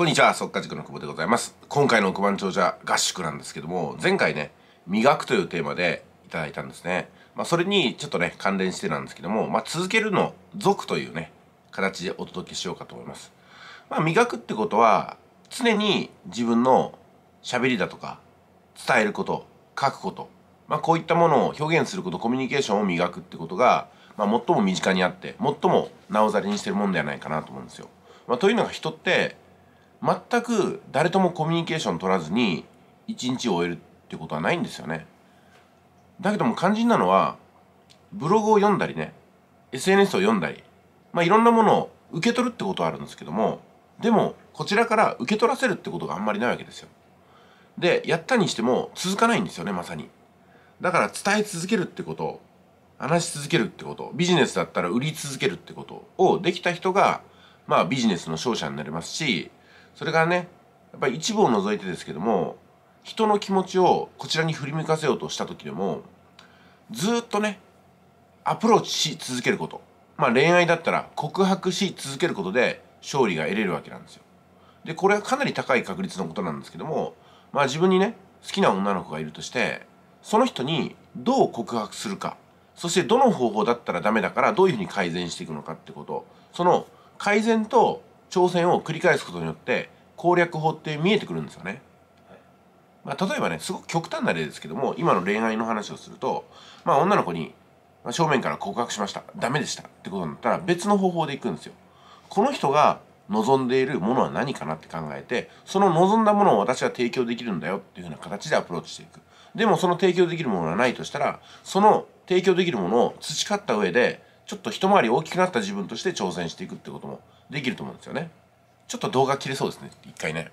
こんにちは、速化塾の久保でございます。今回の億万長者合宿なんですけども、前回ね、磨くというテーマでいただいたんですね。まあ、それにちょっとね、関連してなんですけども、まあ、続けるの、続というね、形でお届けしようかと思います。まあ、磨くってことは、常に自分の喋りだとか、伝えること、書くこと、まあ、こういったものを表現すること、コミュニケーションを磨くってことが、まあ、最も身近にあって、最もなおざりにしてるもんではないかなと思うんですよ。まあ、というのが人って、全く誰ともコミュニケーション取らずに一日を終えるってことはないんですよねだけども肝心なのはブログを読んだりね SNS を読んだりまあいろんなものを受け取るってことはあるんですけどもでもこちらから受け取らせるってことがあんまりないわけですよでやったにしても続かないんですよねまさにだから伝え続けるってこと話し続けるってことビジネスだったら売り続けるってことをできた人がまあビジネスの勝者になりますしそれからねやっぱり一部を除いてですけども人の気持ちをこちらに振り向かせようとした時でもずっとねアプローチし続けることまあ恋愛だったら告白し続けることで勝利が得れるわけなんですよでこれはかなり高い確率のことなんですけどもまあ自分にね好きな女の子がいるとしてその人にどう告白するかそしてどの方法だったらダメだからどういうふうに改善していくのかってことその改善と挑戦を繰り返すことによって攻略法って見えてくるんですよね。まあ、例えばねすごく極端な例ですけども今の恋愛の話をすると、まあ、女の子に正面から告白しましたダメでしたってことになったら別の方法で行くんですよ。この人が望んでいるものは何かなって考えてその望んだものを私は提供できるんだよっていうふうな形でアプローチしていく。でもその提供できるものがないとしたらその提供できるものを培った上でちょっと一回り大きくなった自分として挑戦していくってこともできると思うんですよねちょっと動画切れそうですね一回ね